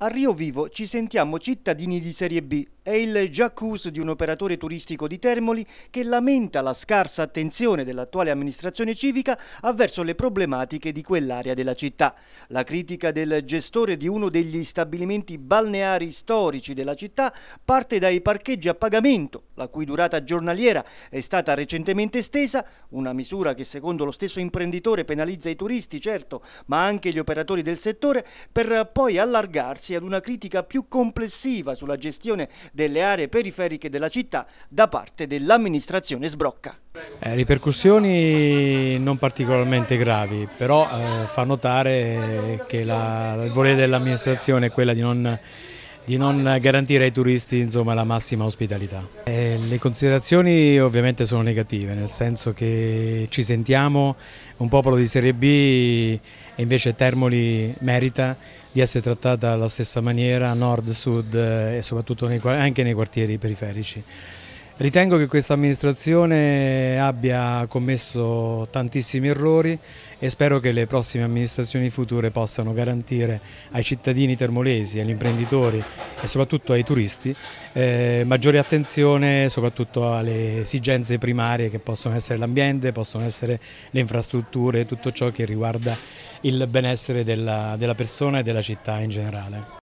A Rio Vivo ci sentiamo cittadini di serie B. È il jacuzzi di un operatore turistico di Termoli che lamenta la scarsa attenzione dell'attuale amministrazione civica avverso le problematiche di quell'area della città. La critica del gestore di uno degli stabilimenti balneari storici della città parte dai parcheggi a pagamento, la cui durata giornaliera è stata recentemente estesa, una misura che secondo lo stesso imprenditore penalizza i turisti, certo, ma anche gli operatori del settore, per poi allargarsi grazie ad una critica più complessiva sulla gestione delle aree periferiche della città da parte dell'amministrazione sbrocca. Eh, ripercussioni non particolarmente gravi, però eh, fa notare che la, il volere dell'amministrazione è quella di non di non garantire ai turisti insomma, la massima ospitalità. Eh, le considerazioni ovviamente sono negative, nel senso che ci sentiamo un popolo di Serie B e invece Termoli merita di essere trattata alla stessa maniera nord, sud eh, e soprattutto nei, anche nei quartieri periferici. Ritengo che questa amministrazione abbia commesso tantissimi errori e spero che le prossime amministrazioni future possano garantire ai cittadini termolesi, agli imprenditori e soprattutto ai turisti eh, maggiore attenzione soprattutto alle esigenze primarie che possono essere l'ambiente, possono essere le infrastrutture, tutto ciò che riguarda il benessere della, della persona e della città in generale.